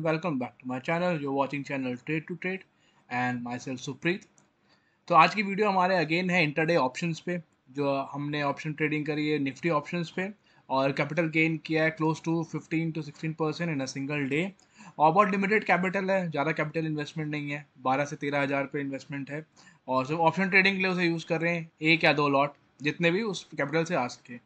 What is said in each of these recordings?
and welcome back to my channel. You're watching channel Trade to Trade and myself Supreet. to aaj ki video hamare again hai intraday options pe jo humne option trading kari hai nifty options pe और capital gain किया है close to 15 to 16 percent in a single day और बहुत limited capital है ज़्यादा capital investment नहीं है 12 से तेरह हज़ार रुपये इन्वेस्टमेंट है और सिर्फ ऑप्शन ट्रेडिंग के लिए उसे यूज़ कर रहे हैं एक या दो लॉट जितने भी उस कैपिटल से आ सके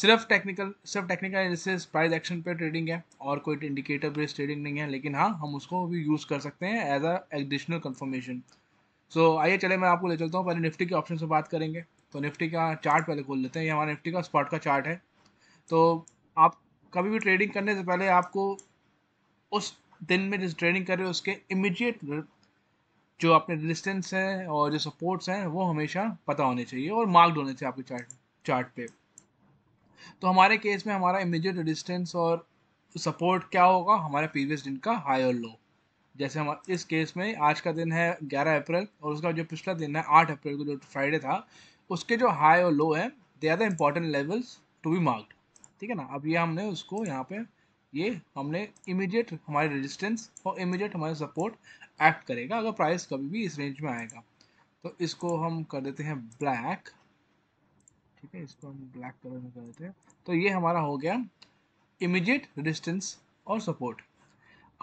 सिर्फ टेक्निकल सिर्फ टेक्निकल एनालिसिस प्राइस एक्शन पे ट्रेडिंग है और कोई इंडिकेटर बेस्ड ट्रेडिंग नहीं है लेकिन हाँ हम उसको भी यूज़ कर सकते हैं as a additional confirmation so आइए चले मैं आपको ले चलता हूँ पहले निफ्टी के ऑप्शन से बात करेंगे तो निफ्टी का चार्ट पहले खोल लेते हैं ये हमारा निफ्टी का स्पॉट का चार्ट है तो आप कभी भी ट्रेडिंग करने से पहले आपको उस दिन में जिस ट्रेडिंग कर रहे हो उसके इमिजिएट जो अपने रेजिस्टेंस हैं और जो सपोर्ट्स हैं वो हमेशा पता होने चाहिए और मार्क्ड होने चाहिए आपके चार्ट चार्ट पे तो हमारे केस में हमारा इमीडिएट रेजिस्टेंस और सपोर्ट क्या होगा हमारे प्रीवियस दिन का हाई और लो जैसे हम इस केस में आज का दिन है 11 अप्रैल और उसका जो पिछला दिन है 8 अप्रैल को जो फ्राइडे था उसके जो हाई और लो है they are the important levels to be marked ठीक है ना अब ये हमने उसको यहाँ पे ये हमने इमीडिएट हमारे रेजिस्टेंस और इमीडिएट हमारे सपोर्ट एक्ट करेगा अगर प्राइस कभी भी इस रेंज में आएगा तो इसको हम कर देते हैं ब्लैक ठीक है इसको हम ब्लैक कलर में कर देते हैं तो ये हमारा हो गया इमीडिएट रेजिस्टेंस और सपोर्ट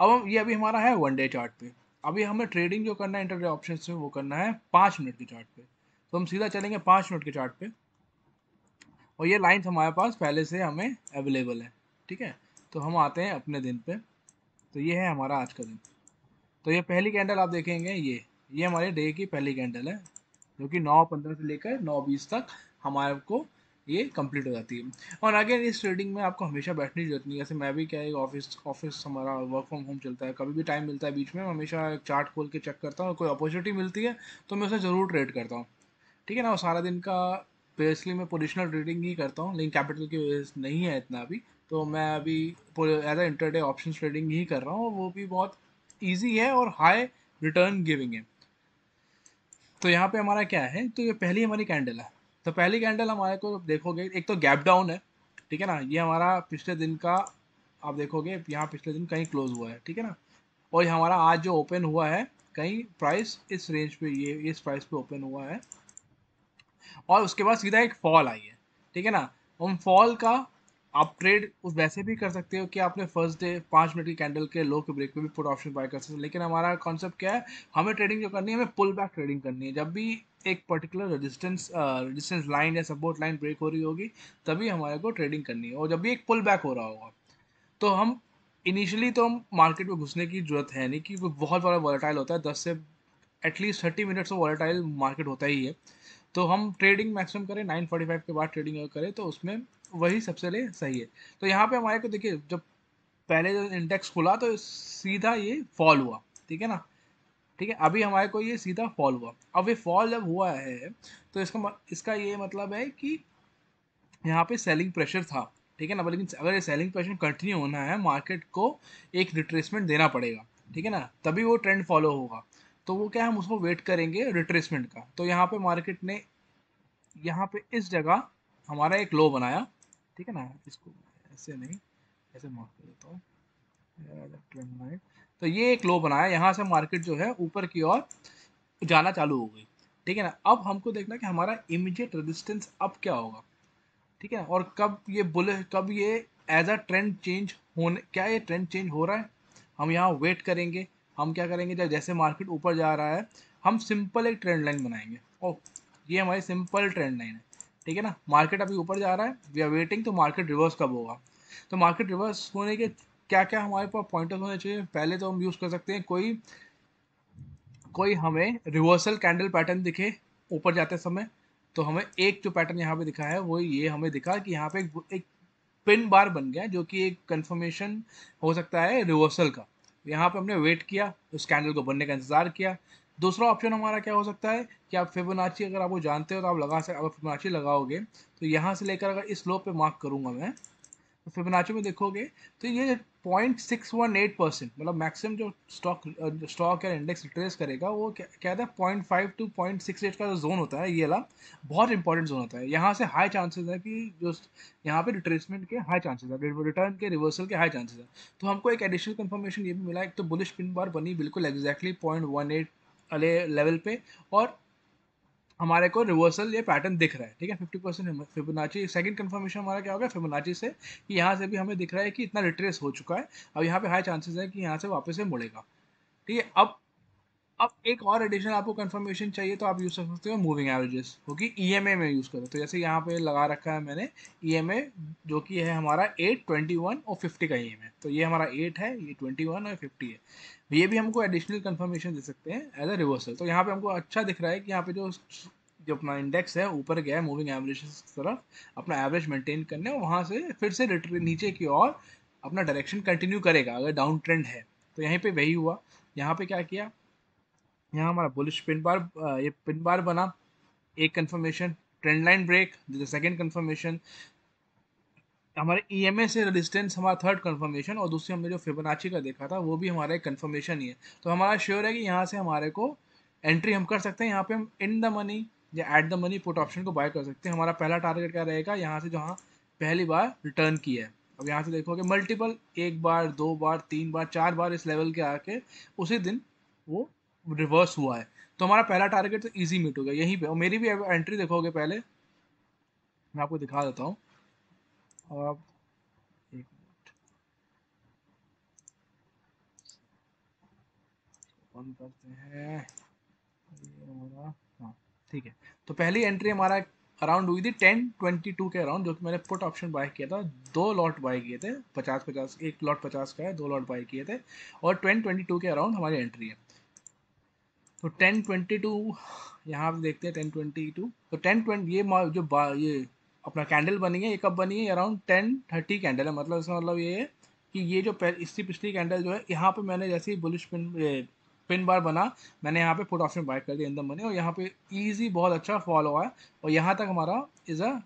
अब हम ये अभी हमारा है वन डे चार्ट पे अभी हमें ट्रेडिंग जो करना है इंटरडे ऑप्शन में वो करना है पाँच मिनट के चार्ट पे तो हम सीधा चलेंगे पाँच मिनट के चार्ट पे और ये लाइन्स हमारे पास पहले से हमें अवेलेबल है ठीक है तो हम आते हैं अपने दिन पे तो ये है हमारा आज का दिन तो ये पहली कैंडल आप देखेंगे ये ये हमारे डे की पहली कैंडल है जो कि नौ पंद्रह से लेकर नौ बीस तक हमारे को ये कंप्लीट हो जाती है और अगेन इस ट्रेडिंग में आपको हमेशा बैठने की जरूरत नहीं जैसे मैं भी क्या है ऑफिस ऑफिस हमारा वर्क फ्रॉम होम चलता है कभी भी टाइम मिलता है बीच में हमेशा एक चार्ट खोल के चेक करता हूँ कोई अपॉर्चुनिटी मिलती है तो मैं उसे ज़रूर ट्रेड करता हूँ ठीक है ना और सारा दिन का बेसली मैं पोजिशनल ट्रेडिंग ही करता हूँ लेकिन कैपिटल की वजह से नहीं है इतना अभी तो मैं अभी as a intraday option trading ही कर रहा हूँ वो भी बहुत ईजी है और हाई रिटर्न गिविंग है तो यहाँ पे हमारा क्या है तो ये पहली हमारी कैंडल है तो पहली कैंडल हमारे को देखोगे एक तो गैप डाउन है ठीक है ना ये हमारा पिछले दिन का आप देखोगे यहाँ पिछले दिन कहीं क्लोज हुआ है ठीक है ना और ये हमारा आज जो ओपन हुआ है कहीं प्राइस इस रेंज पे ये इस प्राइस पे ओपन हुआ है और उसके बाद सीधा एक फॉल आई है ठीक है ना उन फॉल का आप ट्रेड उस वैसे भी कर सकते हो कि आपने फर्स्ट डे पाँच मिनट की कैंडल के लो के ब्रेक पे भी पुट ऑप्शन बाय कर सकते हो लेकिन हमारा कॉन्सेप्ट क्या है हमें ट्रेडिंग जो करनी है हमें पुल बैक ट्रेडिंग करनी है जब भी एक पर्टिकुलर रेजिस्टेंस रेजिस्टेंस लाइन या सपोर्ट लाइन ब्रेक हो रही होगी तभी हमारे को ट्रेडिंग करनी है और जब भी एक पुल बैक हो रहा होगा तो हम इनिशियली तो हम मार्केट में घुसने की जरूरत है नहीं क्योंकि बहुत बड़ा वॉलेटाइल होता है दस से एटलीस्ट थर्टी मिनट्स में वॉलेटाइल मार्केट होता ही है तो हम ट्रेडिंग मैक्सिमम करें 945 के बाद ट्रेडिंग अगर करें तो उसमें वही सबसे ले सही है तो यहाँ पे हमारे को देखिए जब पहले जब इंडेक्स खुला तो सीधा ये फॉल हुआ ठीक है ना ठीक है अभी हमारे को ये सीधा फॉल हुआ अब ये फॉल जब हुआ है तो इसका इसका ये मतलब है कि यहाँ पे सेलिंग प्रेशर था ठीक है ना लेकिन अगर ये सेलिंग प्रेशर कंटिन्यू होना है मार्केट को एक रिट्रेसमेंट देना पड़ेगा ठीक है ना तभी वो ट्रेंड फॉलो होगा तो वो क्या हम उसको वेट करेंगे रिट्रेसमेंट का तो यहाँ पे मार्केट ने यहाँ पे इस जगह हमारा एक लो बनाया ठीक है ना इसको ऐसे नहीं ऐसे माफ कर देता हूँ तो ये एक लो बनाया यहाँ से मार्केट जो है ऊपर की ओर जाना चालू हो गई ठीक है ना अब हमको देखना कि हमारा इमिजिएट रेजिस्टेंस अब क्या होगा ठीक है ना और कब ये बुले कब ये एज अ ट्रेंड चेंज होने क्या ये ट्रेंड चेंज हो रहा है हम यहाँ वेट करेंगे हम क्या करेंगे जब जैसे मार्केट ऊपर जा रहा है हम सिंपल एक ट्रेंड लाइन बनाएंगे ओ ये हमारी सिंपल ट्रेंड लाइन है ठीक है ना मार्केट अभी ऊपर जा रहा है वी आर वेटिंग तो मार्केट रिवर्स कब होगा तो मार्केट रिवर्स होने के क्या क्या हमारे पास पॉइंटर्स होने चाहिए पहले तो हम यूज़ कर सकते हैं कोई कोई हमें रिवर्सल कैंडल पैटर्न दिखे ऊपर जाते समय तो हमें एक जो पैटर्न यहाँ पे दिखा है वो ये हमें दिखा कि यहाँ पे एक, एक पिन बार बन गया जो कि एक कंफर्मेशन हो सकता है रिवर्सल का यहाँ पे हमने वेट किया उस कैंडल को बनने का इंतज़ार किया दूसरा ऑप्शन हमारा क्या हो सकता है कि आप फिबोनाची अगर आप वो जानते हो तो आप लगा सकते अगर फिबोनाची लगाओगे तो यहाँ से लेकर अगर इस लो पे मार्क करूँगा मैं फिबोनाची में देखोगे तो ये point six one eight percent मतलब मैक्सिमम जो स्टॉक स्टॉक या इंडेक्स ट्रेस करेगा वो क्या कहता है point five to point six eight का जो जोन होता है ये वाला बहुत इंपॉर्टेंट जोन होता है यहाँ से हाई चांसेस है कि जो यहाँ पे रिट्रेसमेंट के हाई चांसेस है रिटर्न के रिवर्सल के हाई चांसेस है तो हमको एक एडिशनल कन्फर्मेशन ये भी मिला एक तो बुलिश पिन बार बनी बिल्कुल एग्जैक्टली पॉइंट वन एट वाले लेवल पे और हमारे को रिवर्सल ये पैटर्न दिख रहा है ठीक है fifty percent Fibonacci second confirmation हमारा क्या हो गया फिबोनाची से कि यहाँ से भी हमें दिख रहा है कि इतना रिट्रेस हो चुका है अब यहाँ पे हाई चांसेस है कि यहाँ से वापस से मुड़ेगा ठीक है अब अब एक और एडिशन आपको कंफर्मेशन चाहिए तो आप यूज़ कर सकते हो मूविंग एवरेजेस क्योंकि ई एम ए में यूज़ करो तो जैसे यहाँ पे लगा रखा है मैंने ई एम ए जो कि है हमारा एट ट्वेंटी वन और फिफ्टी का ई एम ए तो ये हमारा एट है ये ट्वेंटी वन और फिफ्टी है तो ये भी हमको एडिशनल कन्फर्मेशन दे सकते हैं एज अ रिवर्सल तो यहाँ पे हमको अच्छा दिख रहा है कि यहाँ पे जो जो अपना इंडेक्स है ऊपर गया है मूविंग एवरेज की तरफ अपना एवरेज मेंटेन करने और वहाँ से फिर से नीचे की ओर अपना डायरेक्शन कंटिन्यू करेगा अगर डाउन ट्रेंड है तो यहीं पे वही हुआ यहाँ पे क्या किया यहाँ हमारा बुलिश पिन बार ये पिन बार बना एक confirmation trend line break second confirmation हमारे ई एम ए से रजिस्टेंस हमारा थर्ड कन्फर्मेशन और दूसरी हमने जो फिबोनाची का देखा था वो भी हमारा एक कन्फर्मेशन ही है तो हमारा श्योर है कि यहाँ से हमारे को एंट्री हम कर सकते हैं यहाँ पे हम इन द मनी या at the money put option को बाय कर सकते हैं हमारा पहला टारगेट क्या रहेगा यहाँ से जहाँ पहली बार रिटर्न किया है अब यहाँ से देखोगे मल्टीपल एक बार दो बार तीन बार चार बार इस लेवल के आके उसी दिन वो रिवर्स हुआ है तो हमारा पहला टारगेट तो ईजी मीट हो गया यहीं पे और मेरी भी एंट्री देखोगे पहले मैं आपको दिखा देता हूँ और आप एक मिनट ऑन करते हैं हाँ, ठीक है तो पहली एंट्री हमारा अराउंड हुई थी टेन ट्वेंटी टू के अराउंड जो कि मैंने पुट ऑप्शन बाय किया था दो लॉट बाय किए थे पचास पचास एक लॉट पचास का है दो लॉट बाय किए थे और टेन ट्वेंटी टू के अराउंड हमारी एंट्री है तो टेन ट्वेंटी टू यहाँ पर देखते हैं टेन ट्वेंटी टू तो टेन ट्वेंटी ये जो ये अपना कैंडल बनी है ये कब बनी है अराउंड टेन थर्टी कैंडल है मतलब इसका मतलब ये है कि ये जो इसकी पिछली कैंडल जो है यहाँ पे मैंने जैसे ही बुलिश पिन पिन बार बना मैंने यहाँ पे ऑफ ऑप्शन बाय कर दिया एकदम बने और यहाँ पे इजी बहुत अच्छा फॉल हुआ है और यहाँ तक हमारा इज़ अ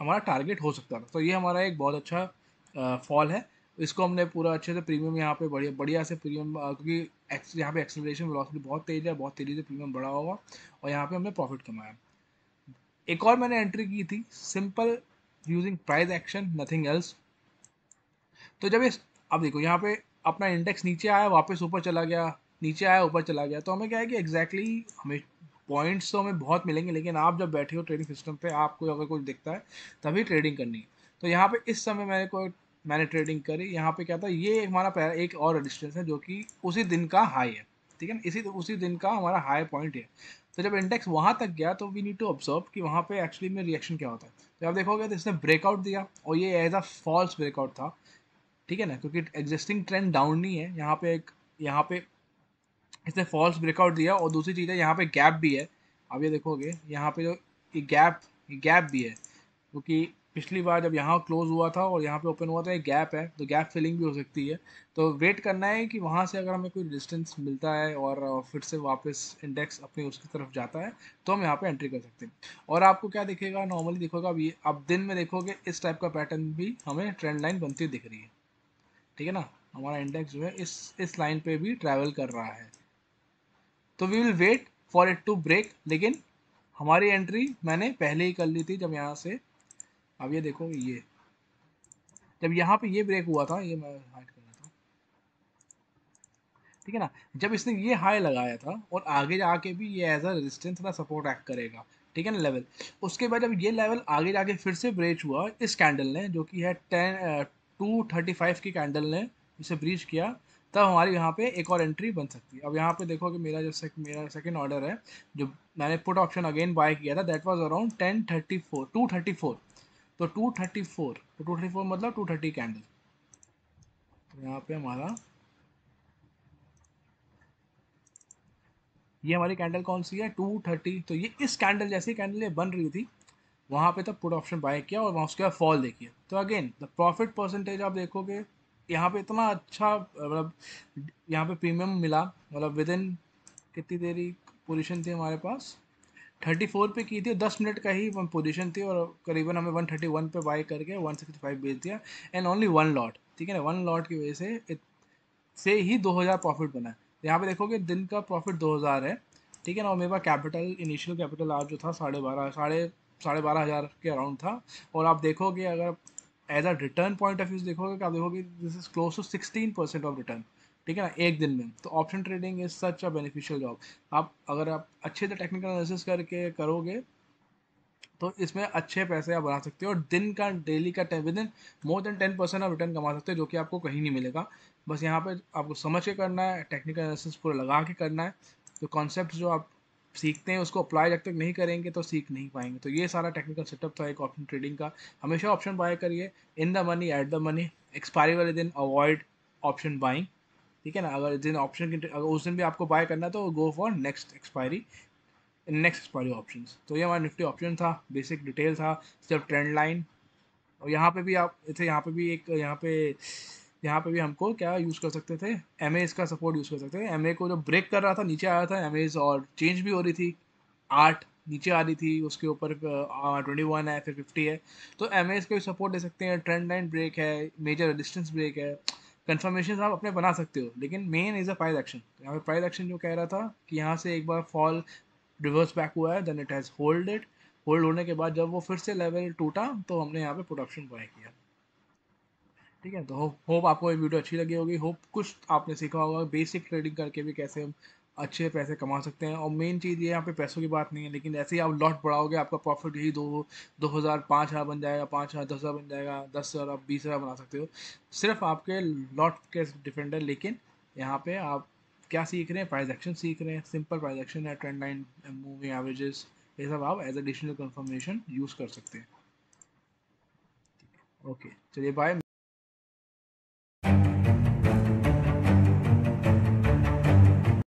हमारा टारगेट हो सकता था तो ये हमारा एक बहुत अच्छा फॉल है इसको हमने पूरा अच्छे से प्रीमियम यहाँ पे बढ़िया बढ़िया से प्रीमियम क्योंकि यहाँ पे एक्सलेशन वेलोसिटी बहुत तेज़ है बहुत तेज़ी से प्रीमियम बढ़ा होगा और यहाँ पे हमने प्रॉफिट कमाया एक और मैंने एंट्री की थी simple using price action nothing else तो जब इस अब देखो यहाँ पे अपना इंडेक्स नीचे आया वापस ऊपर चला गया नीचे आया ऊपर चला गया तो हमें क्या है कि एग्जैक्टली exactly हमें पॉइंट्स तो हमें बहुत मिलेंगे लेकिन आप जब बैठे हो ट्रेडिंग सिस्टम पे आपको अगर कुछ दिखता है तभी ट्रेडिंग करनी है तो यहाँ पे इस समय मैंने कोई मैंने ट्रेडिंग करी यहाँ पे क्या था ये हमारा एक और रजिस्टेंस है जो कि उसी दिन का हाई है ठीक है इसी उसी दिन का हमारा हाई पॉइंट है तो जब इंडेक्स वहाँ तक गया तो वी नीड टू ऑब्जर्व कि वहाँ पे एक्चुअली में रिएक्शन क्या होता है तो आप देखोगे तो इसने ब्रेकआउट दिया और ये एज अ फॉल्स ब्रेकआउट था ठीक है ना क्योंकि एग्जिस्टिंग ट्रेंड डाउन नहीं है यहाँ पे एक यहाँ पे इसने फॉल्स ब्रेकआउट दिया और दूसरी चीज़ है यहाँ पे गैप भी है आप ये देखोगे यहाँ पे जो ये गैप ये गैप भी है क्योंकि पिछली बार जब यहाँ क्लोज़ हुआ था और यहाँ पे ओपन हुआ था एक गैप है तो गैप फिलिंग भी हो सकती है तो वेट करना है कि वहाँ से अगर हमें कोई डिस्टेंस मिलता है और फिर से वापस इंडेक्स अपने उसकी तरफ जाता है तो हम यहाँ पे एंट्री कर सकते हैं और आपको क्या दिखेगा नॉर्मली दिखोगा अब ये आप दिन में देखोगे इस टाइप का पैटर्न भी हमें ट्रेंड लाइन बनती दिख रही है ठीक है ना हमारा इंडेक्स जो है इस इस लाइन पर भी ट्रैवल कर रहा है तो we will wait for it to break लेकिन हमारी एंट्री मैंने पहले ही कर ली थी जब यहाँ से अब ये देखो ये जब यहाँ पे ये ब्रेक हुआ था ये मैं हाइट कर रहा था ठीक है ना जब इसने ये हाई लगाया था और आगे जाके भी ये एज अ रेजिस्टेंस ना सपोर्ट एक्ट करेगा ठीक है ना लेवल उसके बाद जब ये लेवल आगे जाके फिर से ब्रेच हुआ इस कैंडल ने जो कि है टेन टू थर्टी फाइव की कैंडल ने इसे ब्रीच किया तब हमारी यहाँ पे एक और एंट्री बन सकती है अब यहाँ पे देखो कि मेरा जो सेक, मेरा सेकेंड ऑर्डर है जो मैंने पुट ऑप्शन अगेन बाय किया था that was around ten thirty four to thirty four तो 234 तो फोर मतलब 230 कैंडल तो यहाँ पे हमारा ये हमारी कैंडल कौन सी है 230 तो ये इस कैंडल जैसी कैंडल ये बन रही थी वहाँ पे तब तो पुट ऑप्शन बाय किया और वहाँ उसके बाद फॉल देखिए तो अगेन द प्रॉफिट परसेंटेज आप देखोगे यहाँ पे इतना अच्छा मतलब यहाँ पे प्रीमियम मिला मतलब विद इन कितनी देरी पोजिशन थी हमारे पास थर्टी फोर पे की थी दस मिनट का ही पोजिशन थी और करीबन हमें वन थर्टी वन पर बाई करके वन सिक्सटी फाइव बेच दिया एंड ओनली वन लॉट ठीक है ना वन लॉट की वजह से इत, से ही दो हज़ार प्रॉफिट बना यहाँ पे देखोगे दिन का प्रॉफिट दो हज़ार है ठीक है ना और मेरे पास कैपिटल इनिशियल कैपिटल आज जो था साढ़े बारह साढ़े साढ़े बारह हज़ार के अराउंड था और आप देखोगे अगर as a return point of view देखोगे तो आप देखोगे this is close to sixteen percent of return ठीक है ना एक दिन में तो option trading is such a beneficial job आप अगर आप अच्छे से टेक्निकल एनालिसिस करके करोगे तो इसमें अच्छे पैसे आप बना सकते हो और दिन का डेली का ten within more than ten percent आप रिटर्न कमा सकते हो जो कि आपको कहीं नहीं मिलेगा बस यहाँ पे आपको समझ के करना है टेक्निकल एनालिसिस पूरा लगा के करना है तो कॉन्सेप्ट जो आप सीखते हैं उसको अप्लाई जब तक नहीं करेंगे तो सीख नहीं पाएंगे तो ये सारा टेक्निकल सेटअप था एक ऑप्शन ट्रेडिंग का हमेशा ऑप्शन बाय करिए in the money at the money expiry वाले दिन अवॉइड ऑप्शन बाइंग ठीक है ना अगर दिन ऑप्शन अगर उस दिन भी आपको बाय करना तो go for next expiry next expiry option तो ये हमारा निफ्टी ऑप्शन था बेसिक डिटेल था सिर्फ ट्रेंड लाइन और यहाँ पे भी आप इसे यहाँ पे भी एक यहाँ पे यहाँ पे भी हमको क्या यूज़ कर सकते थे एम का सपोर्ट यूज़ कर सकते थे एम ए को जब ब्रेक कर रहा था नीचे आया था एम और चेंज भी हो रही थी आठ नीचे आ रही थी उसके ऊपर ट्वेंटी वन है फिर फिफ्टी है तो एम का भी सपोर्ट दे सकते हैं ट्रेंड लाइन ब्रेक है मेजर डिस्टेंस ब्रेक है कन्फर्मेशन आप अपने बना सकते हो लेकिन main is a price action यहाँ पे प्राइज एक्शन जो कह रहा था कि यहाँ से एक बार फॉल रिवर्स बैक हुआ है then it has hold it hold होने के बाद जब वो फिर से लेवल टूटा तो हमने यहाँ पे प्रोडक्शन बाय किया ठीक है तो होप होप आपको ये वीडियो अच्छी लगी होगी होप कुछ आपने सीखा होगा बेसिक ट्रेडिंग करके भी कैसे हम अच्छे पैसे कमा सकते हैं और मेन चीज़ ये यहाँ पे पैसों की बात नहीं है लेकिन ऐसे ही आप लॉट बढ़ाओगे आपका प्रॉफिट यही दो दो हज़ार पाँच हज़ार बन जाएगा पाँच हज़ार दस हज़ार बन जाएगा दस हज़ार आप बीस हज़ार बना सकते हो सिर्फ आपके लॉट के डिपेंड है लेकिन यहाँ पे आप क्या सीख रहे हैं प्राइज एक्शन सीख रहे हैं सिंपल प्राइज एक्शन है ट्रेंड लाइन मूविंग एवरेजेस ये सब आप एज एडिशनल कन्फर्मेशन यूज़ कर सकते हैं ओके चलिए बाय